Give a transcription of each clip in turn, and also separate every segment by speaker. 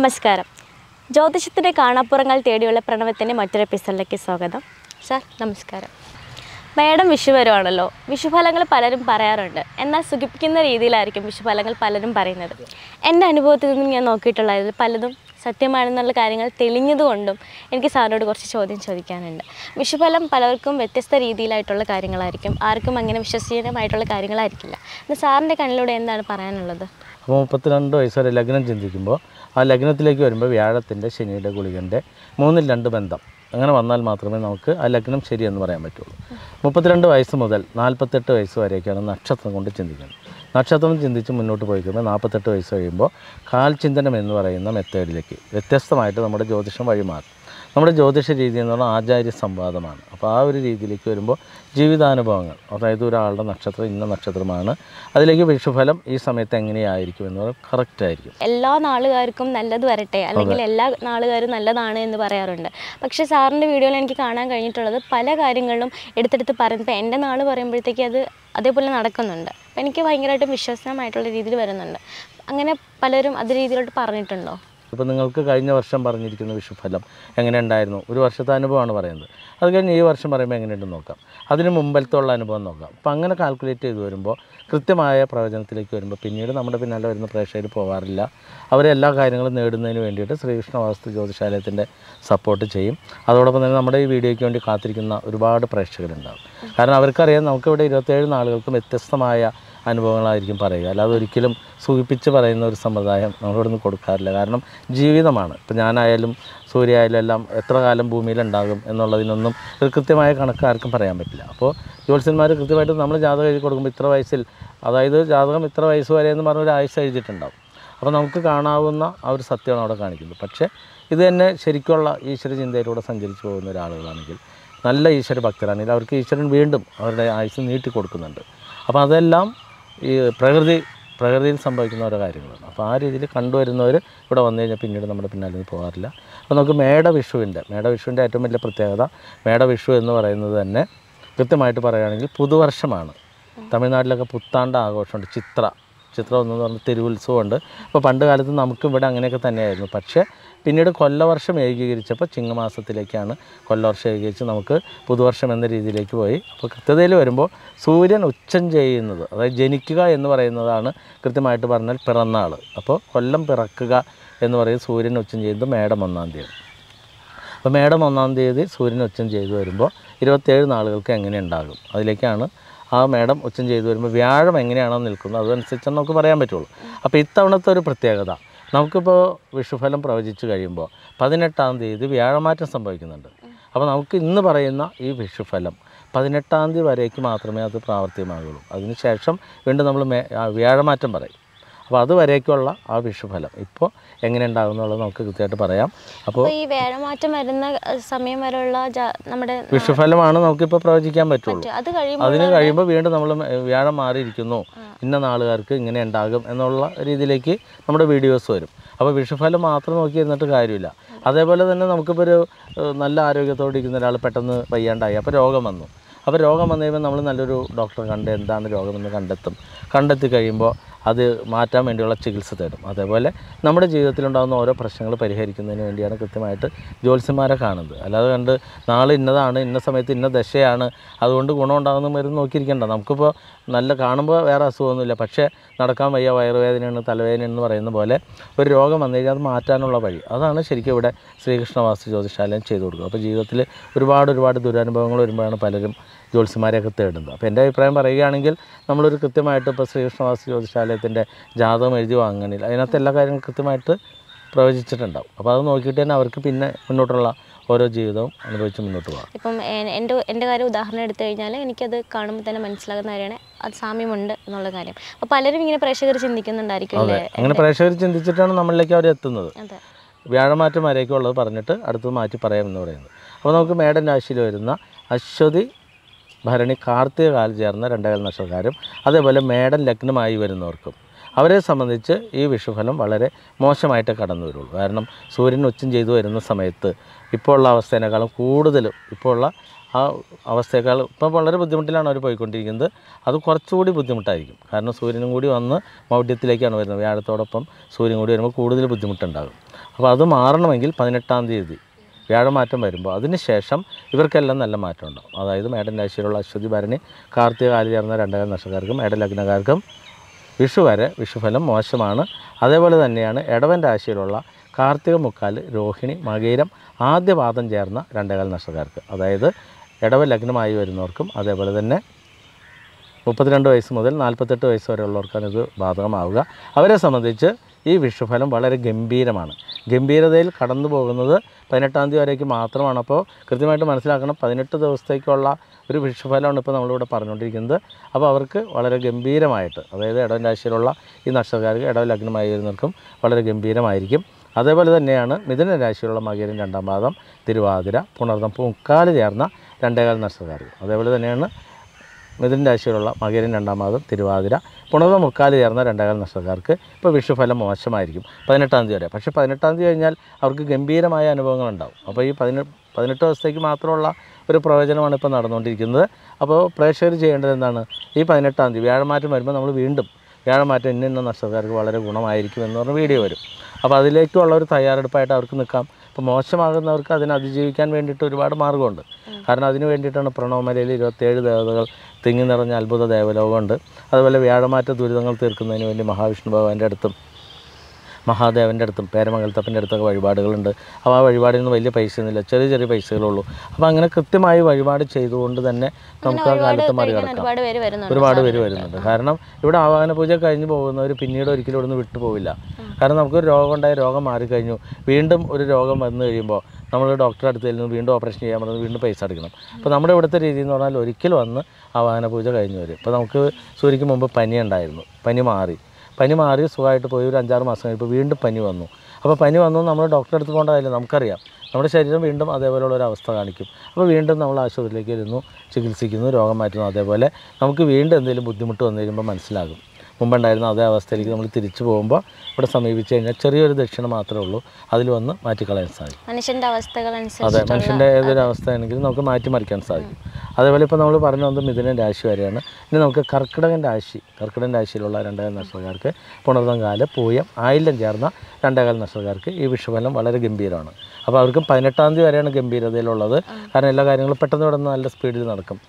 Speaker 1: നമസ്കാരം ജ്യോതിഷത്തിൻ്റെ കാണാപ്പുറങ്ങൾ തേടിയുള്ള പ്രണവത്തിൻ്റെ മറ്റൊരു എപ്പിസോഡിലേക്ക് സ്വാഗതം സാർ നമസ്കാരം മേഡം വിഷുവരുവാണല്ലോ വിഷുഫലങ്ങൾ പലരും പറയാറുണ്ട് എന്നാൽ സുഖിപ്പിക്കുന്ന രീതിയിലായിരിക്കും വിഷുഫലങ്ങൾ പലരും പറയുന്നത് എൻ്റെ അനുഭവത്തിൽ നിന്നും ഞാൻ നോക്കിയിട്ടുള്ളതിൽ പലതും സത്യമാണെന്നുള്ള കാര്യങ്ങൾ തെളിഞ്ഞതുകൊണ്ടും എനിക്ക് സാറിനോട് കുറച്ച് ചോദ്യം ചോദിക്കാനുണ്ട് വിഷുഫലം പലർക്കും വ്യത്യസ്ത രീതിയിലായിട്ടുള്ള കാര്യങ്ങളായിരിക്കും ആർക്കും അങ്ങനെ വിശ്വസനീയമായിട്ടുള്ള കാര്യങ്ങളായിരിക്കില്ല എന്നാൽ സാറിൻ്റെ കണ്ണിലൂടെ എന്താണ് പറയാനുള്ളത്
Speaker 2: അപ്പോൾ മുപ്പത്തിരണ്ട് വയസ്സ് വരെ ലഗ്നം ചിന്തിക്കുമ്പോൾ ആ ലഗ്നത്തിലേക്ക് വരുമ്പോൾ വ്യാഴത്തിൻ്റെ ശനിയുടെ ഗുളികൻ്റെ മൂന്നിൽ രണ്ട് ബന്ധം അങ്ങനെ വന്നാൽ മാത്രമേ നമുക്ക് ആ ലഗ്നം ശരിയെന്ന് പറയാൻ പറ്റുള്ളൂ മുപ്പത്തിരണ്ട് വയസ്സ് മുതൽ നാൽപ്പത്തെട്ട് വയസ്സ് വരെയൊക്കെയാണ് നക്ഷത്രം കൊണ്ട് ചിന്തിക്കുന്നത് നക്ഷത്രം ചിന്തിച്ച് മുന്നോട്ട് പോയി കഴിയുമ്പോൾ നാൽപ്പത്തെട്ട് വയസ്സ് കഴിയുമ്പോൾ ചിന്തനം എന്ന് പറയുന്ന മെത്തേഡിലേക്ക് വ്യത്യസ്തമായിട്ട് നമ്മുടെ ജ്യോതിഷം വഴിമാറും നമ്മുടെ ജ്യോതിഷ രീതി എന്ന് പറഞ്ഞാൽ ആചാര്യ സംവാദമാണ് അപ്പോൾ ആ ഒരു രീതിയിലേക്ക് വരുമ്പോൾ ജീവിതാനുഭവങ്ങൾ അതായത് ഒരാളുടെ നക്ഷത്രം ഇന്ന നക്ഷത്രമാണ് അതിലേക്ക് വിഷുഫലം ഈ സമയത്ത് എങ്ങനെയായിരിക്കും എന്ന് പറഞ്ഞാൽ കറക്റ്റ് ആയിരിക്കും
Speaker 1: എല്ലാ നാളുകാർക്കും നല്ലത് വരട്ടെ അല്ലെങ്കിൽ എല്ലാ നാളുകാരും നല്ലതാണ് എന്ന് പറയാറുണ്ട് പക്ഷേ സാറിൻ്റെ വീഡിയോയിൽ എനിക്ക് കാണാൻ കഴിഞ്ഞിട്ടുള്ളത് പല കാര്യങ്ങളിലും എടുത്തെടുത്ത് പറയുമ്പോൾ എൻ്റെ നാൾ പറയുമ്പോഴത്തേക്ക് അത് അതേപോലെ നടക്കുന്നുണ്ട് അപ്പോൾ എനിക്ക് ഭയങ്കരമായിട്ടും വിശ്വസനമായിട്ടുള്ള രീതിയിൽ വരുന്നുണ്ട് അങ്ങനെ പലരും അത് രീതിയിലോട്ട് പറഞ്ഞിട്ടുണ്ടോ
Speaker 2: ഇപ്പോൾ നിങ്ങൾക്ക് കഴിഞ്ഞ വർഷം പറഞ്ഞിരിക്കുന്ന വിഷുഫലം എങ്ങനെ ഉണ്ടായിരുന്നു ഒരു വർഷത്തെ അനുഭവമാണ് പറയുന്നത് അത് കഴിഞ്ഞ് ഈ വർഷം പറയുമ്പോൾ എങ്ങനെയുണ്ടെന്ന് നോക്കാം അതിന് മുമ്പിലത്തുള്ള അനുഭവം നോക്കാം അപ്പോൾ അങ്ങനെ കാൽക്കുലേറ്റ് ചെയ്ത് വരുമ്പോൾ കൃത്യമായ പ്രവചനത്തിലേക്ക് വരുമ്പോൾ പിന്നീട് നമ്മുടെ പിന്നാലെ വരുന്ന പ്രേക്ഷകർ പോകാറില്ല അവരെല്ലാ കാര്യങ്ങളും നേടുന്നതിന് വേണ്ടിയിട്ട് ശ്രീകൃഷ്ണ വാസ്തു ജ്യോതിശാലയത്തിൻ്റെ സപ്പോർട്ട് ചെയ്യും അതോടൊപ്പം തന്നെ നമ്മുടെ ഈ വീഡിയോയ്ക്ക് വേണ്ടി കാത്തിരിക്കുന്ന ഒരുപാട് പ്രേക്ഷകരുണ്ടാകും കാരണം അവർക്കറിയാം നമുക്കിവിടെ ഇരുപത്തേഴ് നാളുകൾക്കും വ്യത്യസ്തമായ അനുഭവങ്ങളായിരിക്കും പറയുക അല്ലാതെ ഒരിക്കലും സൂചിപ്പിച്ച് പറയുന്ന ഒരു സമ്പ്രദായം നിന്ന് കൊടുക്കാറില്ല കാരണം ജീവിതമാണ് ഇപ്പം ഞാനായാലും സൂര്യ ആയാലും എല്ലാം എത്ര കാലം ഭൂമിയിലുണ്ടാകും എന്നുള്ളതിനൊന്നും ഒരു കൃത്യമായ കണക്ക് ആർക്കും പറയാൻ പറ്റില്ല അപ്പോൾ ജ്യോത്സ്യന്മാർ കൃത്യമായിട്ട് നമ്മൾ ജാതകം എഴുതി കൊടുക്കുമ്പോൾ ഇത്ര വയസ്സിൽ അതായത് ജാതകം ഇത്ര വയസ്സ് വരെ എന്ന് പറഞ്ഞ ഒരു ആഴ്ച എഴുതിയിട്ടുണ്ടാകും അപ്പോൾ നമുക്ക് കാണാവുന്ന ആ ഒരു സത്യമാണ് അവിടെ കാണിക്കുന്നത് പക്ഷേ ഇത് തന്നെ ശരിക്കുള്ള ഈശ്വര ചിന്തയിലൂടെ സഞ്ചരിച്ചു പോകുന്ന ഒരാളുകളാണെങ്കിൽ നല്ല ഈശ്വര ഭക്തരാണെങ്കിൽ അവർക്ക് ഈശ്വരൻ വീണ്ടും അവരുടെ ആയുസ് നീട്ടി കൊടുക്കുന്നുണ്ട് അപ്പോൾ അതെല്ലാം ഈ പ്രകൃതി പ്രകൃതിയിൽ സംഭവിക്കുന്ന ഓരോ കാര്യങ്ങളാണ് അപ്പോൾ ആ രീതിയിൽ കണ്ടുവരുന്നവർ ഇവിടെ വന്നു കഴിഞ്ഞാൽ പിന്നീട് നമ്മുടെ പിന്നാലെ ഒന്നും പോകാറില്ല അപ്പോൾ നമുക്ക് മേട വിഷുവിൻ്റെ മേട വിഷുവിൻ്റെ ഏറ്റവും വലിയ പ്രത്യേകത മേട വിഷു എന്ന് പറയുന്നത് തന്നെ കൃത്യമായിട്ട് പറയുകയാണെങ്കിൽ പുതുവർഷമാണ് തമിഴ്നാട്ടിലൊക്കെ പുത്താണ്ട് ആഘോഷമുണ്ട് ചിത്ര ചിത്രം ഒന്ന് എന്ന് തിരുവുത്സവമുണ്ട് അപ്പോൾ പണ്ട് കാലത്ത് നമുക്ക് ഇവിടെ അങ്ങനെയൊക്കെ തന്നെയായിരുന്നു പക്ഷേ പിന്നീട് കൊല്ലവർഷം ഏകീകരിച്ചപ്പോൾ ചിങ്ങമാസത്തിലേക്കാണ് കൊല്ലവർഷം ഏകീകരിച്ച് നമുക്ക് പുതുവർഷം എന്ന രീതിയിലേക്ക് പോയി അപ്പോൾ കൃത്യതയിൽ വരുമ്പോൾ സൂര്യൻ ഉച്ചം ചെയ്യുന്നത് അതായത് ജനിക്കുക എന്ന് പറയുന്നതാണ് കൃത്യമായിട്ട് പറഞ്ഞാൽ പിറന്നാൾ അപ്പോൾ കൊല്ലം പിറക്കുക എന്ന് പറയും സൂര്യൻ ഉച്ചം ചെയ്യുന്നത് മേടം ഒന്നാം തീയതി അപ്പോൾ മേടം ഒന്നാം തീയതി സൂര്യൻ ഉച്ചം ചെയ്ത് വരുമ്പോൾ ഇരുപത്തേഴ് നാളുകൾക്ക് എങ്ങനെ ഉണ്ടാകും അതിലേക്കാണ് ആ മേടം ഉച്ചം ചെയ്തു വരുമ്പോൾ വ്യാഴം എങ്ങനെയാണോ നിൽക്കുന്നത് അതനുസരിച്ചാണ് നമുക്ക് പറയാൻ പറ്റുള്ളൂ അപ്പോൾ ഇത്തവണത്തെ ഒരു പ്രത്യേകത നമുക്കിപ്പോൾ വിഷുഫലം പ്രവചിച്ചു കഴിയുമ്പോൾ പതിനെട്ടാം തീയതി വ്യാഴമാറ്റം സംഭവിക്കുന്നുണ്ട് അപ്പോൾ നമുക്ക് ഇന്ന് പറയുന്ന ഈ വിഷുഫലം പതിനെട്ടാം തീയതി വരേക്ക് മാത്രമേ അത് പ്രാവർത്തികമാകുള്ളൂ അതിനുശേഷം വീണ്ടും നമ്മൾ വ്യാഴമാറ്റം പറയും അപ്പോൾ അതുവരേക്കുള്ള ആ വിഷുഫലം ഇപ്പോൾ എങ്ങനെ ഉണ്ടാകും എന്നുള്ളത് നമുക്ക് കൃത്യമായിട്ട് പറയാം അപ്പോൾ
Speaker 1: ഈ വേഴമാറ്റം വരുന്ന സമയം വരെയുള്ള നമ്മുടെ
Speaker 2: വിഷുഫലമാണ് നമുക്കിപ്പോൾ പ്രവചിക്കാൻ പറ്റുള്ളൂ അതിന് കഴിയുമ്പോൾ വീണ്ടും നമ്മൾ വ്യാഴം മാറിയിരിക്കുന്നു ഇന്ന നാളുകാർക്ക് ഇങ്ങനെ ഉണ്ടാകും എന്നുള്ള രീതിയിലേക്ക് നമ്മുടെ വീഡിയോസ് വരും അപ്പോൾ വിഷുഫലം മാത്രം നോക്കി ഇരുന്നിട്ട് കാര്യമില്ല അതേപോലെ തന്നെ നമുക്കിപ്പോൾ ഒരു നല്ല ആരോഗ്യത്തോടെ ഇരിക്കുന്ന ഒരാൾ പെട്ടെന്ന് വയ്യാണ്ടായി അപ്പോൾ രോഗം വന്നു അപ്പോൾ രോഗം വന്നു കഴിയുമ്പോൾ നമ്മൾ നല്ലൊരു ഡോക്ടറെ കണ്ട് എന്താണ് രോഗമെന്ന് കണ്ടെത്തും കണ്ടെത്തി കഴിയുമ്പോൾ അത് മാറ്റാൻ വേണ്ടിയുള്ള ചികിത്സ തേടും അതേപോലെ നമ്മുടെ ജീവിതത്തിലുണ്ടാകുന്ന ഓരോ പ്രശ്നങ്ങൾ പരിഹരിക്കുന്നതിന് വേണ്ടിയാണ് കൃത്യമായിട്ട് ജ്യോത്സ്യന്മാരെ കാണുന്നത് അല്ലാതെ കണ്ട് നാളെ ഇന്നതാണ് ഇന്ന സമയത്ത് ഇന്ന ദശയാണ് അതുകൊണ്ട് ഗുണമുണ്ടാകുന്ന മരുന്ന് നോക്കിയിരിക്കേണ്ട നമുക്കിപ്പോൾ നല്ല കാണുമ്പോൾ വേറെ അസുഖമൊന്നുമില്ല പക്ഷേ നടക്കാൻ വയ്യ വയറുവേദനയാണ് തലവേദന എന്ന് പറയുന്ന പോലെ ഒരു രോഗം വന്നു കഴിഞ്ഞാൽ അത് മാറ്റാനുള്ള വഴി അതാണ് ശരിക്കും ഇവിടെ ശ്രീകൃഷ്ണവാസ്തു ജ്യോതിഷാലയം ചെയ്തു കൊടുക്കുക അപ്പോൾ ജീവിതത്തിൽ ഒരുപാട് ഒരുപാട് ദുരനുഭവങ്ങൾ വരുമ്പോഴാണ് പലരും ജ്യോത്സ്യമാരെയൊക്കെ തേടുന്നത് അപ്പോൾ എൻ്റെ അഭിപ്രായം പറയുകയാണെങ്കിൽ നമ്മളൊരു കൃത്യമായിട്ട് ഇപ്പോൾ ശ്രീകൃഷ്ണവാസ ജ്യോതിഷാലയത്തിൻ്റെ ജാതകം എഴുതി വാങ്ങണില്ല അതിനകത്ത് എല്ലാ കാര്യങ്ങളും കൃത്യമായിട്ട് പ്രവചിച്ചിട്ടുണ്ടാവും അപ്പോൾ അത് നോക്കിയിട്ട് തന്നെ അവർക്ക് പിന്നെ മുന്നോട്ടുള്ള ഓരോ ജീവിതവും അനുഭവിച്ച് മുന്നോട്ട് പോകാം
Speaker 1: ഇപ്പം എൻ്റെ എൻ്റെ കാര്യം ഉദാഹരണം എടുത്തു കഴിഞ്ഞാൽ എനിക്കത് കാണുമ്പോൾ തന്നെ മനസ്സിലാകുന്ന കാര്യമാണ് അത് സാമ്യമുണ്ട് എന്നുള്ള കാര്യം അപ്പോൾ പലരും ഇങ്ങനെ പ്രേക്ഷകർ ചിന്തിക്കുന്നുണ്ടായിരിക്കും അങ്ങനെ
Speaker 2: പ്രേക്ഷകർ ചിന്തിച്ചിട്ടാണ് നമ്മളിലേക്ക് അവർ എത്തുന്നത് വ്യാഴമാറ്റം വരേക്കും ഉള്ളത് പറഞ്ഞിട്ട് അടുത്തത് മാറ്റി പറയാമെന്ന് പറയുന്നത് അപ്പോൾ നമുക്ക് മേഡൻ രാശിയിൽ വരുന്ന അശ്വതി ഭരണി കാർത്തിക കാലം ചേർന്ന രണ്ടേകാൽ നക്ഷത്രക്കാരും അതേപോലെ മേടം ലഗ്നമായി വരുന്നവർക്കും അവരെ സംബന്ധിച്ച് ഈ വിഷുഫലം വളരെ മോശമായിട്ട് കടന്നു വരുള്ളൂ കാരണം സൂര്യൻ ഉച്ചം ചെയ്തു വരുന്ന സമയത്ത് ഇപ്പോൾ ഉള്ള അവസ്ഥേനേക്കാളും കൂടുതൽ ഇപ്പോൾ ഉള്ള ആ അവസ്ഥയേക്കാൾ ഇപ്പോൾ വളരെ ബുദ്ധിമുട്ടിലാണ് അവർ പോയിക്കൊണ്ടിരിക്കുന്നത് അത് കുറച്ചുകൂടി ബുദ്ധിമുട്ടായിരിക്കും കാരണം സൂര്യനും കൂടി വന്ന് മൗഢ്യത്തിലേക്കാണ് വരുന്നത് വ്യാഴത്തോടൊപ്പം സൂര്യൻ കൂടി വരുമ്പോൾ കൂടുതൽ ബുദ്ധിമുട്ടുണ്ടാകും അപ്പോൾ അത് മാറണമെങ്കിൽ പതിനെട്ടാം തീയതി വ്യാഴമാറ്റം വരുമ്പോൾ അതിനുശേഷം ഇവർക്കെല്ലാം നല്ല മാറ്റം അതായത് മേടൻ രാശിയിലുള്ള അശ്വതി ഭരണി കാർത്തിക കാലി ചേർന്ന രണ്ടര നക്ഷത്രക്കാർക്കും ലഗ്നക്കാർക്കും വിഷു വരെ വിഷുഫലം മോശമാണ് അതേപോലെ തന്നെയാണ് ഇടവൻ രാശിയിലുള്ള കാർത്തിക മുക്കാൽ രോഹിണി മകേരം ആദ്യപാദം ചേർന്ന രണ്ടേകാൽ നക്ഷത്രക്കാർക്ക് അതായത് ഇടവ ലഗ്നമായി വരുന്നവർക്കും അതേപോലെ തന്നെ മുപ്പത്തിരണ്ട് വയസ്സ് മുതൽ നാൽപ്പത്തെട്ട് വയസ്സ് വരെയുള്ളവർക്കാണ് ഇത് ബാധകമാവുക അവരെ സംബന്ധിച്ച് ഈ വിഷുഫലം വളരെ ഗംഭീരമാണ് ഗംഭീരതയിൽ കടന്നു പോകുന്നത് പതിനെട്ടാം തീയതി വരേക്ക് മാത്രമാണ് അപ്പോൾ കൃത്യമായിട്ട് മനസ്സിലാക്കണം പതിനെട്ട് ദിവസത്തേക്കുള്ള ഒരു വിഷുഫലമാണ് ഇപ്പോൾ നമ്മളിവിടെ പറഞ്ഞുകൊണ്ടിരിക്കുന്നത് അപ്പോൾ അവർക്ക് വളരെ ഗംഭീരമായിട്ട് അതായത് ഇടവൻ രാശിയിലുള്ള ഈ നക്ഷത്രക്കാർക്ക് ഇടവ ലഗ്നമായി വരുന്നവർക്കും വളരെ ഗംഭീരമായിരിക്കും അതേപോലെ തന്നെയാണ് മിഥുന രാശിയിലുള്ള മകേരൻ രണ്ടാം പാദം തിരുവാതിര പുണർദം പൂക്കാല് ചേർന്ന രണ്ടേകാല നക്ഷത്രക്കാർക്ക് അതേപോലെ തന്നെയാണ് മിഥുൻ രാശിയിലുള്ള മകരൻ രണ്ടാം മാസം തിരുവാതിര പുണർന്ന മുക്കാൽ ചേർന്ന രണ്ടേകാൽ നക്ഷത്രക്കാർക്ക് ഇപ്പോൾ വിഷുഫലം മോശമായിരിക്കും പതിനെട്ടാം തീയതി വരെ പക്ഷേ പതിനെട്ടാം തീയതി കഴിഞ്ഞാൽ അവർക്ക് ഗംഭീരമായ അനുഭവങ്ങളുണ്ടാവും അപ്പോൾ ഈ പതിനെ പതിനെട്ട് ദിവസത്തേക്ക് മാത്രമുള്ള ഒരു പ്രവചനമാണ് ഇപ്പോൾ നടന്നുകൊണ്ടിരിക്കുന്നത് അപ്പോൾ പ്രേക്ഷകർ ചെയ്യേണ്ടത് എന്താണ് ഈ പതിനെട്ടാം തീയതി വ്യാഴമാറ്റം വരുമ്പോൾ നമ്മൾ വീണ്ടും വ്യാഴമാറ്റം ഇന്ന ഇന്ന നക്ഷത്രക്കാർക്ക് വളരെ ഗുണമായിരിക്കും എന്ന് പറഞ്ഞ വീഡിയോ വരും അപ്പോൾ അതിലേക്കുള്ള ഒരു തയ്യാറെടുപ്പായിട്ട് അവർക്ക് നിൽക്കാം അപ്പോൾ മോശമാകുന്നവർക്ക് അതിനെ അതിജീവിക്കാൻ വേണ്ടിയിട്ട് ഒരുപാട് മാർഗമുണ്ട് കാരണം അതിനു വേണ്ടിയിട്ടാണ് പ്രണവമലയിൽ ഇരുപത്തേഴ് ദേവതകൾ തിങ്ങി നിറഞ്ഞ അത്ഭുത ദേവലോകമുണ്ട് അതുപോലെ വ്യാഴമാറ്റ ദുരിതങ്ങൾ തീർക്കുന്നതിന് വേണ്ടി മഹാവിഷ്ണു ഭഗവാൻ്റെ അടുത്തും മഹാദേവൻ്റെ അടുത്തും പേരമംഗലത്തപ്പൻ്റെ അടുത്തൊക്കെ വഴിപാടുകളുണ്ട് അപ്പോൾ ആ വഴിപാടിൽ നിന്ന് വലിയ പൈസ ഒന്നുമില്ല ചെറിയ ചെറിയ പൈസകളുള്ളൂ അപ്പോൾ അങ്ങനെ കൃത്യമായി വഴിപാട് ചെയ്തുകൊണ്ട് തന്നെ നമുക്ക് ആ കാലത്ത്
Speaker 1: മറികടക്കാം ഒരുപാട് പേര്
Speaker 2: വരുന്നുണ്ട് കാരണം ഇവിടെ ആവാഹന പൂജ കഴിഞ്ഞ് പോകുന്നവർ പിന്നീട് ഒരിക്കലും ഇവിടുന്ന് വിട്ടുപോവില്ല കാരണം നമുക്കൊരു രോഗമുണ്ടായ രോഗം മാറിക്കഴിഞ്ഞു വീണ്ടും ഒരു രോഗം വന്നു കഴിയുമ്പോൾ നമ്മൾ ഡോക്ടറെ അടുത്ത് ചെല്ലുന്നു വീണ്ടും ഓപ്പറേഷൻ ചെയ്യാൻ പറഞ്ഞു വീണ്ടും പൈസ അടയ്ക്കണം അപ്പോൾ നമ്മുടെ ഇവിടുത്തെ രീതി എന്ന് പറഞ്ഞാൽ ഒരിക്കൽ വന്ന് ആവാഹന പൂജ കഴിഞ്ഞു വരും ഇപ്പോൾ നമുക്ക് സൂര്യക്ക് മുമ്പ് പനി ഉണ്ടായിരുന്നു പനി മാറി പനി മാറി സുഖമായിട്ട് പോയി ഒരു അഞ്ചാറ് മാസം കഴിഞ്ഞപ്പോൾ വീണ്ടും പനി വന്നു അപ്പോൾ പനി വന്നു നമ്മൾ ഡോക്ടറെ അടുത്ത് പോകേണ്ട കാര്യം നമുക്കറിയാം നമ്മുടെ ശരീരം വീണ്ടും അതേപോലെയുള്ള ഒരു അവസ്ഥ കാണിക്കും അപ്പോൾ വീണ്ടും നമ്മൾ ആശുപത്രിയിലേക്ക് ഇരുന്നു ചികിത്സിക്കുന്നു രോഗം മാറ്റുന്നു അതേപോലെ നമുക്ക് വീണ്ടും എന്തെങ്കിലും ബുദ്ധിമുട്ട് വന്നു കഴിയുമ്പോൾ മനസ്സിലാകും മുമ്പുണ്ടായിരുന്ന അതേ അവസ്ഥയിലേക്ക് നമ്മൾ തിരിച്ചു പോകുമ്പോൾ ഇവിടെ സമീപിച്ചു കഴിഞ്ഞാൽ ചെറിയൊരു ദക്ഷിണ മാത്രമേ ഉള്ളൂ അതിൽ വന്ന് മാറ്റിക്കളയാൻ സാധിക്കും
Speaker 1: മനുഷ്യൻ്റെ അവസ്ഥകൾ അതെ മനുഷ്യൻ്റെ
Speaker 2: ഏതൊരു അവസ്ഥ ആണെങ്കിലും നമുക്ക് മാറ്റിമറിക്കാൻ സാധിക്കും അതേപോലെ ഇപ്പോൾ നമ്മൾ പറഞ്ഞു വന്നത് മിഥുനൻ രാശി വരെയാണ് ഇനി നമുക്ക് കർക്കിടകൻ രാശി കർക്കിടൻ രാശിയിലുള്ള രണ്ടേകാൽ നക്ഷത്രക്കാർക്ക് പുണർന്നങ്കാല് പൂയം ആയില്ലം ചേർന്ന രണ്ടേകാൽ നക്ഷത്രക്കാർക്ക് ഈ വിഷുഫലം വളരെ ഗംഭീരമാണ് അപ്പോൾ അവർക്കും പതിനെട്ടാം തീയതി വരെയാണ് ഗംഭീരതയിലുള്ളത് കാരണം എല്ലാ കാര്യങ്ങളും പെട്ടെന്ന് പെട്ടെന്ന് നല്ല സ്പീഡിൽ നടക്കും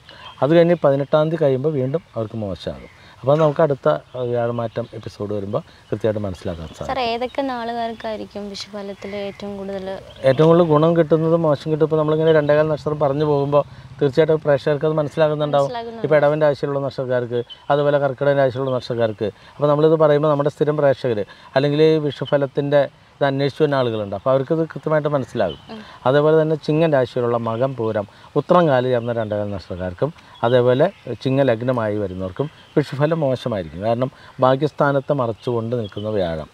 Speaker 2: അത് കഴിഞ്ഞ് പതിനെട്ടാം തീയതി കഴിയുമ്പോൾ വീണ്ടും അവർക്ക് മോശമാകും അപ്പോൾ നമുക്ക് അടുത്ത വ്യാഴമാറ്റം എപ്പിസോഡ് വരുമ്പോൾ കൃത്യമായിട്ട് മനസ്സിലാക്കാൻ സാധിക്കും
Speaker 1: ഏതൊക്കെ നാളുകാർക്കായിരിക്കും വിഷുഫലത്തിൽ ഏറ്റവും കൂടുതൽ
Speaker 2: ഏറ്റവും കൂടുതൽ ഗുണം കിട്ടുന്നത് മോശം കിട്ടും ഇപ്പോൾ നമ്മളിങ്ങനെ രണ്ടേകാല നക്ഷത്രം പറഞ്ഞു പോകുമ്പോൾ തീർച്ചയായിട്ടും പ്രേക്ഷകർക്ക് അത് മനസ്സിലാകുന്നുണ്ടാവും ഇപ്പോൾ ഇടവൻ്റെ ആഴ്ചയിലുള്ള നക്ഷത്രക്കാർക്ക് അതുപോലെ കർക്കിടകൻ്റെ ആഴ്ചയിലുള്ള നക്ഷത്രക്കാർക്ക് അപ്പോൾ നമ്മളിത് പറയുമ്പോൾ നമ്മുടെ സ്ഥിരം പ്രേക്ഷകർ അല്ലെങ്കിൽ വിഷുഫലത്തിൻ്റെ ഇത് അന്വേഷിച്ചു ആളുകളുണ്ട് അപ്പോൾ അവർക്കിത് കൃത്യമായിട്ട് മനസ്സിലാകും അതേപോലെ തന്നെ ചിങ്ങൻ രാശിയിലുള്ള മകം പൂരം ഉത്രം കാല് ചേർന്ന രണ്ടകാല നക്ഷത്രക്കാർക്കും അതേപോലെ ചിങ്ങ ലഗ്നമായി വരുന്നവർക്കും വിഷുഫലം മോശമായിരിക്കും കാരണം ഭാഗ്യസ്ഥാനത്തെ മറച്ചുകൊണ്ട് നിൽക്കുന്ന വ്യാഴം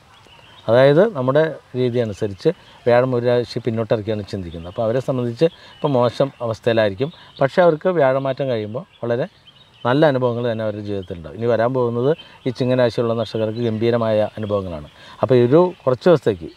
Speaker 2: അതായത് നമ്മുടെ രീതി അനുസരിച്ച് വ്യാഴം ഒരു രാശി പിന്നോട്ടിറക്കിയാണ് ചിന്തിക്കുന്നത് അപ്പോൾ അവരെ സംബന്ധിച്ച് ഇപ്പോൾ മോശം അവസ്ഥയിലായിരിക്കും പക്ഷേ അവർക്ക് വ്യാഴമാറ്റം കഴിയുമ്പോൾ വളരെ നല്ല അനുഭവങ്ങൾ തന്നെ അവരുടെ ജീവിതത്തിലുണ്ടാവും ഇനി വരാൻ പോകുന്നത് ഈ ചിങ്ങനാശിയുള്ള നക്ഷത്രക്കാർക്ക് ഗംഭീരമായ അനുഭവങ്ങളാണ് അപ്പോൾ ഒരു കുറച്ച് ദിവസത്തേക്ക്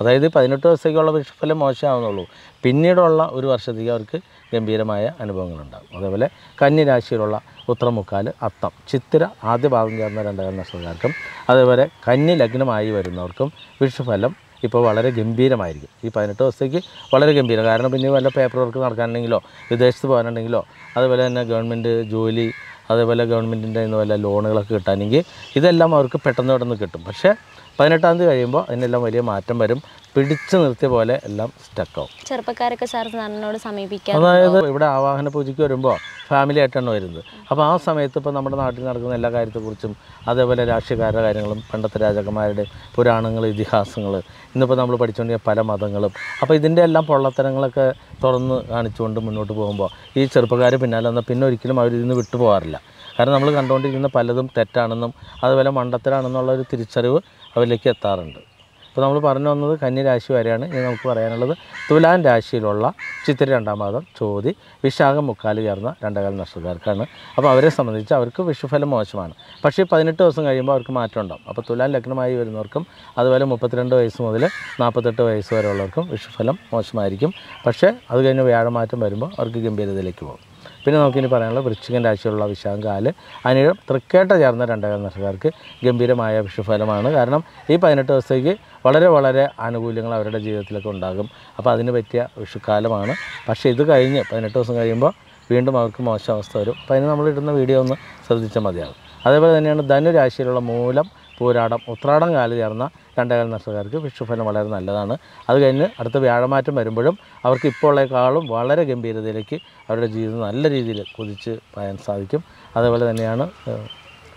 Speaker 2: അതായത് പതിനെട്ട് ദിവസത്തേക്കുള്ള വൃക്ഷഫലം മോശമാവുന്നുള്ളൂ പിന്നീടുള്ള ഒരു വർഷത്തേക്ക് അവർക്ക് ഗംഭീരമായ അനുഭവങ്ങളുണ്ടാകും അതേപോലെ കന്നിരാശിയിലുള്ള ഉത്രമുക്കാൽ അത്തം ചിത്തിര ആദ്യ ഭാഗം ചേർന്ന രണ്ടര നക്ഷത്രക്കാർക്കും അതേപോലെ കന്നി ലഗ്നമായി വരുന്നവർക്കും വൃക്ഷഫലം ഇപ്പോൾ വളരെ ഗംഭീരമായിരിക്കും ഈ പതിനെട്ട് ദിവസത്തേക്ക് വളരെ ഗംഭീരം കാരണം പിന്നെ വല്ല പേപ്പർ വർക്ക് നടക്കാനുണ്ടെങ്കിലോ വിദേശത്ത് പോകാനുണ്ടെങ്കിലോ അതുപോലെ തന്നെ ഗവൺമെൻറ് ജോലി അതേപോലെ ഗവൺമെൻറ്റിൻ്റെ വല്ല ലോണുകളൊക്കെ കിട്ടാനെങ്കിൽ ഇതെല്ലാം അവർക്ക് പെട്ടെന്ന് പെട്ടെന്ന് കിട്ടും പക്ഷേ പതിനെട്ടാം തീയതി കഴിയുമ്പോൾ അതിനെല്ലാം വലിയ മാറ്റം വരും പിടിച്ചു നിർത്തിയ പോലെ എല്ലാം സ്റ്റക്കാവും
Speaker 1: ചെറുപ്പക്കാരൊക്കെ സാർ സാറിനോട് സമീപിക്കാം അതായത്
Speaker 2: ഇവിടെ ആവാഹന പൂജയ്ക്ക് വരുമ്പോൾ ഫാമിലി ആയിട്ടാണ് വരുന്നത് അപ്പോൾ ആ സമയത്ത് ഇപ്പോൾ നമ്മുടെ നാട്ടിൽ നടക്കുന്ന എല്ലാ കാര്യത്തെക്കുറിച്ചും അതേപോലെ രാഷ്ട്രീയക്കാരുടെ കാര്യങ്ങളും പണ്ടത്തെ രാജാക്കന്മാരുടെ പുരാണങ്ങൾ ഇതിഹാസങ്ങൾ ഇന്നിപ്പോൾ നമ്മൾ പഠിച്ചുകൊണ്ടിരിക്കുക പല മതങ്ങളും അപ്പോൾ ഇതിൻ്റെ എല്ലാം പൊള്ളത്തരങ്ങളൊക്കെ തുറന്ന് കാണിച്ചുകൊണ്ട് മുന്നോട്ട് പോകുമ്പോൾ ഈ ചെറുപ്പക്കാർ പിന്നാലെ വന്നാൽ പിന്നെ ഒരിക്കലും അവരിൽ നിന്ന് വിട്ടുപോകാറില്ല കാരണം നമ്മൾ കണ്ടുകൊണ്ടിരിക്കുന്ന പലതും തെറ്റാണെന്നും അതുപോലെ മണ്ടത്തരാണെന്നുള്ള ഒരു തിരിച്ചറിവ് അവരിലേക്ക് എത്താറുണ്ട് അപ്പോൾ നമ്മൾ പറഞ്ഞു വന്നത് കന്നിരാശി വരെയാണ് ഇനി നമുക്ക് പറയാനുള്ളത് തുലാൻ രാശിയിലുള്ള ചിത്തിര രണ്ടാം മാതം ചോതി വിശാഖം മുക്കാൽ ചേർന്ന രണ്ടകാല നക്ഷത്രക്കാർക്കാണ് അപ്പോൾ അവരെ സംബന്ധിച്ച് അവർക്ക് വിഷുഫലം മോശമാണ് പക്ഷേ പതിനെട്ട് ദിവസം കഴിയുമ്പോൾ അവർക്ക് മാറ്റം അപ്പോൾ തുലാൻ ലഗ്നമായി വരുന്നവർക്കും അതുപോലെ മുപ്പത്തിരണ്ട് വയസ്സ് മുതൽ നാൽപ്പത്തെട്ട് വയസ്സ് വരെ ഉള്ളവർക്കും വിഷുഫലം മോശമായിരിക്കും പക്ഷേ അത് കഴിഞ്ഞ് വ്യാഴമാറ്റം വരുമ്പോൾ അവർക്ക് ഗംഭീരതയിലേക്ക് പോകും പിന്നെ നമുക്കിനി പറയാനുള്ള വൃശ്ചികൻ രാശിയിലുള്ള കാല് അതിന് തൃക്കേട്ട ചേർന്ന രണ്ടര കർഷകർക്ക് ഗംഭീരമായ വിഷുഫലമാണ് കാരണം ഈ പതിനെട്ട് ദിവസത്തേക്ക് വളരെ വളരെ ആനുകൂല്യങ്ങൾ അവരുടെ ജീവിതത്തിലൊക്കെ ഉണ്ടാകും അപ്പോൾ അതിന് പറ്റിയ വിഷുക്കാലമാണ് പക്ഷേ ഇത് കഴിഞ്ഞ് പതിനെട്ട് ദിവസം കഴിയുമ്പോൾ വീണ്ടും അവർക്ക് മോശം അവസ്ഥ വരും അപ്പോൾ അതിന് നമ്മൾ ഇടുന്ന വീഡിയോ ഒന്ന് ശ്രദ്ധിച്ചാൽ മതിയാകും അതേപോലെ തന്നെയാണ് ധനുരാശിയിലുള്ള മൂലം പൂരാടം ഉത്രാടം കാല് ചേർന്ന രണ്ടേകാൽ നഷ്ടക്കാർക്ക് വിഷുഫലം വളരെ നല്ലതാണ് അത് കഴിഞ്ഞ് അടുത്ത വ്യാഴമാറ്റം വരുമ്പോഴും അവർക്ക് ഇപ്പോൾ ഉള്ളേക്കാളും വളരെ ഗംഭീരതയിലേക്ക് അവരുടെ ജീവിതം നല്ല രീതിയിൽ കുതിച്ച് പറയാൻ സാധിക്കും അതേപോലെ തന്നെയാണ്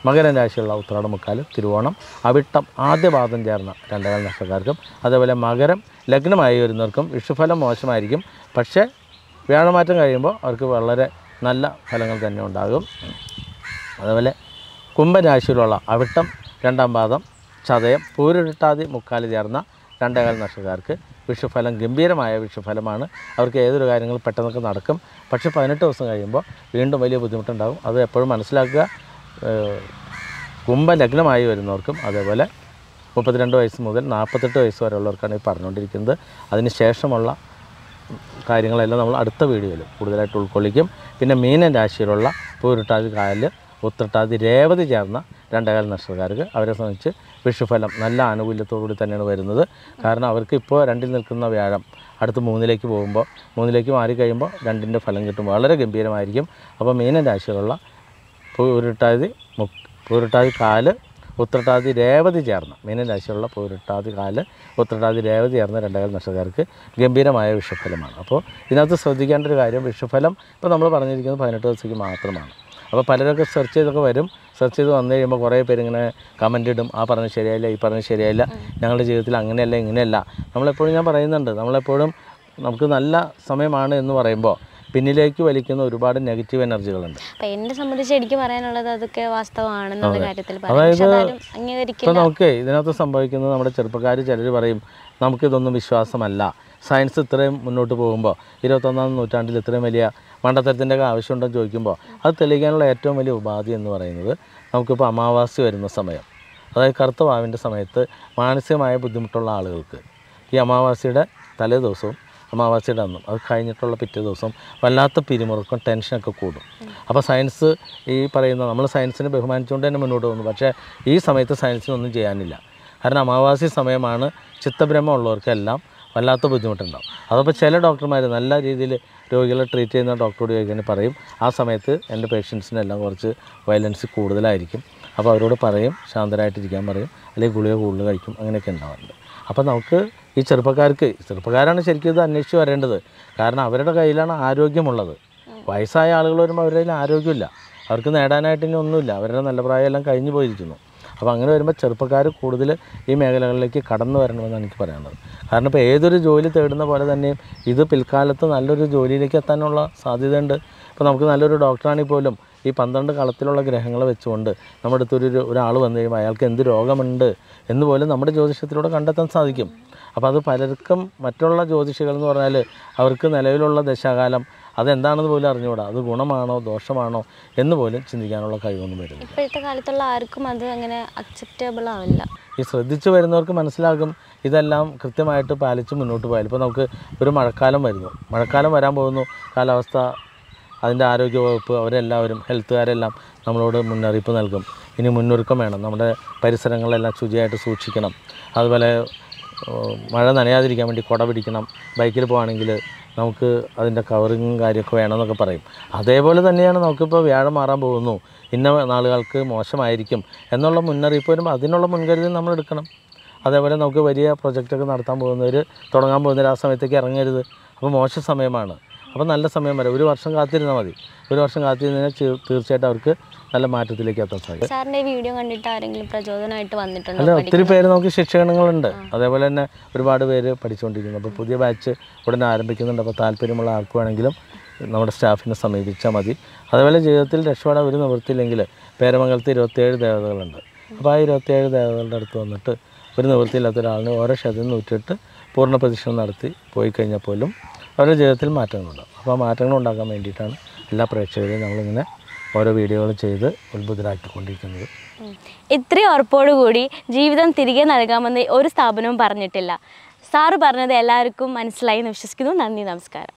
Speaker 2: മകരം രാശിയുള്ള ഉത്രാടം മുക്കാലും തിരുവോണം അവിട്ടം ആദ്യപാദം ചേർന്ന രണ്ടേകാൽ നഷ്ടക്കാർക്കും അതേപോലെ മകരം ലഗ്നമായി വരുന്നവർക്കും വിഷുഫലം മോശമായിരിക്കും പക്ഷേ വ്യാഴമാറ്റം കഴിയുമ്പോൾ അവർക്ക് വളരെ നല്ല ഫലങ്ങൾ തന്നെ ഉണ്ടാകും അതുപോലെ കുംഭരാശിയിലുള്ള അവിട്ടം രണ്ടാം പാദം ചതയം പൂരിട്ടാതി മുക്കാലി ചേർന്ന രണ്ടേകാൽ നക്ഷത്രക്കാർക്ക് വിഷുഫലം ഗംഭീരമായ വിഷുഫലമാണ് അവർക്ക് ഏതൊരു കാര്യങ്ങളും പെട്ടെന്നൊക്കെ നടക്കും പക്ഷേ പതിനെട്ട് ദിവസം കഴിയുമ്പോൾ വീണ്ടും വലിയ ബുദ്ധിമുട്ടുണ്ടാകും അത് എപ്പോഴും മനസ്സിലാക്കുക കുംഭലഗ്നമായി വരുന്നവർക്കും അതേപോലെ മുപ്പത്തിരണ്ട് വയസ്സ് മുതൽ നാൽപ്പത്തെട്ട് വയസ്സ് വരെയുള്ളവർക്കാണ് ഈ പറഞ്ഞുകൊണ്ടിരിക്കുന്നത് ശേഷമുള്ള കാര്യങ്ങളെല്ലാം നമ്മൾ അടുത്ത വീഡിയോയിൽ കൂടുതലായിട്ട് ഉൾക്കൊള്ളിക്കും പിന്നെ മീനൻ രാശിയിലുള്ള പൂരിട്ടാതി കാലിൽ ഉത്രട്ടാതി രേവതി ചേർന്ന രണ്ടകാല നഷ്ടക്കാർക്ക് അവരെ സംബന്ധിച്ച് വിഷുഫലം നല്ല ആനുകൂല്യത്തോടുകൂടി തന്നെയാണ് വരുന്നത് കാരണം അവർക്ക് ഇപ്പോൾ രണ്ടിൽ നിൽക്കുന്ന വ്യാഴം അടുത്ത് മൂന്നിലേക്ക് പോകുമ്പോൾ മൂന്നിലേക്ക് മാറിക്കഴിയുമ്പോൾ കഴിയുമ്പോൾ രണ്ടിൻ്റെ ഫലം കിട്ടും വളരെ ഗംഭീരമായിരിക്കും അപ്പോൾ മീന രാശികളുള്ള പൂരിട്ടാതി മു പൂരിട്ടാതി കാല് ഉത്രട്ടാതി രേവതി ചേർന്ന് മീനരാശിയുള്ള പൂരിട്ടാതി കാല് ഉത്രട്ടാതി രേവതി ചേർന്ന രണ്ടകാല നക്ഷത്രക്കാർക്ക് ഗംഭീരമായ വിഷുഫലമാണ് അപ്പോൾ ഇതിനകത്ത് ശ്രദ്ധിക്കേണ്ട ഒരു കാര്യം വിഷുഫലം ഇപ്പോൾ നമ്മൾ പറഞ്ഞിരിക്കുന്നത് പതിനെട്ട് ദിവസത്തേക്ക് മാത്രമാണ് അപ്പോൾ പലരൊക്കെ സെർച്ച് ചെയ്തൊക്കെ വരും സെർച്ച് ചെയ്ത് വന്നു കഴിയുമ്പോൾ കുറേ പേര് ഇങ്ങനെ കമൻ്റ് ഇടും ആ പറഞ്ഞത് ശരിയായില്ല ഈ പറഞ്ഞത് ശരിയായില്ല ഞങ്ങളുടെ ജീവിതത്തിൽ അങ്ങനെയല്ല ഇങ്ങനെയല്ല നമ്മളെപ്പോഴും ഞാൻ പറയുന്നുണ്ട് നമ്മളെപ്പോഴും നമുക്ക് നല്ല സമയമാണ് എന്ന് പറയുമ്പോൾ പിന്നിലേക്ക് വലിക്കുന്ന ഒരുപാട് നെഗറ്റീവ് എനർജികളുണ്ട്
Speaker 1: എന്നെ സംബന്ധിച്ച് എനിക്ക് പറയാനുള്ളത് അതൊക്കെ കാര്യത്തിൽ അതായത് ഇപ്പം നമുക്ക്
Speaker 2: ഇതിനകത്ത് സംഭവിക്കുന്നത് നമ്മുടെ ചെറുപ്പക്കാർ ചിലർ പറയും നമുക്കിതൊന്നും വിശ്വാസമല്ല സയൻസ് ഇത്രയും മുന്നോട്ട് പോകുമ്പോൾ ഇരുപത്തൊന്നാം നൂറ്റാണ്ടിൽ ഇത്രയും വലിയ മണ്ടത്തരത്തിൻ്റെ ഒക്കെ ആവശ്യമുണ്ടെന്ന് ചോദിക്കുമ്പോൾ അത് തെളിയിക്കാനുള്ള ഏറ്റവും വലിയ ഉപാധി എന്ന് പറയുന്നത് നമുക്കിപ്പോൾ അമാവാസി വരുന്ന സമയം അതായത് കറുത്ത വാവിൻ്റെ സമയത്ത് മാനസികമായ ബുദ്ധിമുട്ടുള്ള ആളുകൾക്ക് ഈ അമാവാസിയുടെ തലേ ദിവസവും അമാവാസിയുടെ അന്നും അത് കഴിഞ്ഞിട്ടുള്ള പിറ്റേ ദിവസം വല്ലാത്ത പിരിമുറുക്കം ടെൻഷനൊക്കെ കൂടും അപ്പോൾ സയൻസ് ഈ പറയുന്ന നമ്മൾ സയൻസിനെ ബഹുമാനിച്ചുകൊണ്ട് തന്നെ മുന്നോട്ട് പോകുന്നു പക്ഷേ ഈ സമയത്ത് സയൻസിനൊന്നും ചെയ്യാനില്ല കാരണം അമാവാസി സമയമാണ് ചിത്തഭ്രമം ഉള്ളവർക്കെല്ലാം വല്ലാത്ത ബുദ്ധിമുട്ടുണ്ടാവും അതപ്പോൾ ചില ഡോക്ടർമാർ നല്ല രീതിയിൽ രോഗികളെ ട്രീറ്റ് ചെയ്യുന്ന ഡോക്ടറോട് ചോദിക്കാൻ പറയും ആ സമയത്ത് എൻ്റെ പേഷ്യൻസിനെല്ലാം കുറച്ച് വയലൻസ് കൂടുതലായിരിക്കും അപ്പോൾ അവരോട് പറയും ശാന്തരായിട്ടിരിക്കാൻ പറയും അല്ലെങ്കിൽ ഗുളിക കൂടുതൽ കഴിക്കും അങ്ങനെയൊക്കെ ഉണ്ടാവാറുണ്ട് അപ്പോൾ നമുക്ക് ഈ ചെറുപ്പക്കാർക്ക് ചെറുപ്പക്കാരാണ് ശരിക്കും ഇത് അന്വേഷിച്ച് വരേണ്ടത് കാരണം അവരുടെ കയ്യിലാണ് ആരോഗ്യമുള്ളത് വയസ്സായ ആളുകൾ വരുമ്പോൾ അവരുടെ കയ്യിൽ ആരോഗ്യമില്ല അവർക്ക് നേടാനായിട്ട് ഇനി ഒന്നുമില്ല അവരുടെ നല്ല പ്രായമെല്ലാം കഴിഞ്ഞു പോയിരിക്കുന്നു അപ്പോൾ അങ്ങനെ വരുമ്പോൾ ചെറുപ്പക്കാർ കൂടുതൽ ഈ മേഖലകളിലേക്ക് കടന്നു വരണമെന്നാണ് എനിക്ക് പറയാനുള്ളത് കാരണം ഇപ്പോൾ ഏതൊരു ജോലി തേടുന്ന പോലെ തന്നെയും ഇത് പിൽക്കാലത്ത് നല്ലൊരു ജോലിയിലേക്ക് എത്താനുള്ള സാധ്യതയുണ്ട് ഇപ്പോൾ നമുക്ക് നല്ലൊരു ഡോക്ടറാണെങ്കിൽ പോലും ഈ പന്ത്രണ്ട് കളത്തിലുള്ള ഗ്രഹങ്ങളെ വെച്ചുകൊണ്ട് നമ്മുടെ അടുത്തൊരു ഒരാൾ വന്നു കഴിയുമ്പോൾ അയാൾക്ക് എന്ത് രോഗമുണ്ട് എന്ന് പോലും നമ്മുടെ ജ്യോതിഷത്തിലൂടെ കണ്ടെത്താൻ സാധിക്കും അപ്പോൾ അത് പലർക്കും മറ്റുള്ള ജ്യോതിഷികൾ എന്ന് പറഞ്ഞാൽ അവർക്ക് നിലവിലുള്ള ദശാകാലം അതെന്താണെന്ന് പോലും അറിഞ്ഞുകൂടാ അത് ഗുണമാണോ ദോഷമാണോ എന്ന് പോലും ചിന്തിക്കാനുള്ള കഴിവൊന്നും വരുന്നു
Speaker 1: ഇപ്പോഴത്തെ കാലത്തുള്ള ആർക്കും അത് അങ്ങനെ അക്സെപ്റ്റബിൾ ആവില്ല
Speaker 2: ഈ ശ്രദ്ധിച്ചു വരുന്നവർക്ക് മനസ്സിലാകും ഇതെല്ലാം കൃത്യമായിട്ട് പാലിച്ച് മുന്നോട്ട് പോയാൽ ഇപ്പോൾ നമുക്ക് ഒരു മഴക്കാലം വരുന്നു മഴക്കാലം വരാൻ പോകുന്നു കാലാവസ്ഥ അതിൻ്റെ ആരോഗ്യവകുപ്പ് അവരെല്ലാവരും ഹെൽത്തുകാരെല്ലാം നമ്മളോട് മുന്നറിയിപ്പ് നൽകും ഇനി മുന്നൊരുക്കം വേണം നമ്മുടെ പരിസരങ്ങളെല്ലാം ശുചിയായിട്ട് സൂക്ഷിക്കണം അതുപോലെ മഴ നനയാതിരിക്കാൻ വേണ്ടി കുട പിടിക്കണം ബൈക്കിൽ പോകുകയാണെങ്കിൽ നമുക്ക് അതിൻ്റെ കവറിങ്ങും കാര്യമൊക്കെ വേണമെന്നൊക്കെ പറയും അതേപോലെ തന്നെയാണ് നമുക്കിപ്പോൾ വ്യാഴം മാറാൻ പോകുന്നു ഇന്ന നാളുകൾക്ക് മോശമായിരിക്കും എന്നുള്ള മുന്നറിയിപ്പ് വരുമ്പോൾ അതിനുള്ള മുൻകരുതൽ നമ്മൾ എടുക്കണം അതേപോലെ നമുക്ക് വലിയ പ്രൊജക്റ്റൊക്കെ നടത്താൻ പോകുന്നവർ തുടങ്ങാൻ പോകുന്നവർ ആ സമയത്തേക്ക് ഇറങ്ങരുത് അപ്പോൾ മോശം സമയമാണ് അപ്പോൾ നല്ല സമയം വരെ ഒരു വർഷം കാത്തിരുന്നാൽ മതി ഒരു വർഷം കാത്തിരുന്നാൽ തീർച്ചയായിട്ടും അവർക്ക് നല്ല മാറ്റത്തിലേക്ക് എത്താൻ സാധിക്കും
Speaker 1: വീഡിയോ കണ്ടിട്ട് ആരെങ്കിലും പ്രചോദനമായിട്ട് വന്നിട്ടുണ്ട് അല്ല ഒത്തിരി പേര്
Speaker 2: നമുക്ക് ശിക്ഷണങ്ങളുണ്ട് അതേപോലെ തന്നെ ഒരുപാട് പേര് പഠിച്ചുകൊണ്ടിരിക്കുന്നു അപ്പോൾ പുതിയ ബാച്ച് ഉടനെ ആരംഭിക്കുന്നുണ്ട് അപ്പോൾ താല്പര്യമുള്ള ആർക്കുവാണെങ്കിലും നമ്മുടെ സ്റ്റാഫിനെ സമീപിച്ചാൽ മതി അതേപോലെ ജീവിതത്തിൽ രക്ഷപ്പെടാൻ ഒരു നിവൃത്തിയില്ലെങ്കിൽ പേരമംഗലത്ത് ഇരുപത്തിയേഴ് ദേവതകളുണ്ട് അപ്പോൾ ആ ഇരുപത്തിയേഴ് ദേവതകളുടെ അടുത്ത് വന്നിട്ട് ഒരു നിവൃത്തിയില്ലാത്ത ഒരാളിന് ഓരോ ക്ഷേത്രത്തിൽ നൂറ്റിട്ട് പൂർണ്ണ പ്രതിഷ്ഠ നടത്തി പോയി കഴിഞ്ഞാൽ പോലും അവരുടെ ജീവിതത്തിൽ മാറ്റങ്ങളുണ്ടാകും അപ്പോൾ ആ മാറ്റങ്ങൾ ഉണ്ടാക്കാൻ വേണ്ടിയിട്ടാണ് എല്ലാ പ്രേക്ഷകരെയും നമ്മളിങ്ങനെ ഓരോ വീഡിയോകൾ ചെയ്ത് ഉത്ഭുതരാക്കിക്കൊണ്ടിരിക്കുന്നത്
Speaker 1: ഇത്രയും ഉറപ്പോടുകൂടി ജീവിതം തിരികെ നൽകാമെന്ന് ഒരു സ്ഥാപനവും പറഞ്ഞിട്ടില്ല സാറ് പറഞ്ഞത് എല്ലാവർക്കും മനസ്സിലായി എന്ന് വിശ്വസിക്കുന്നു നന്ദി നമസ്കാരം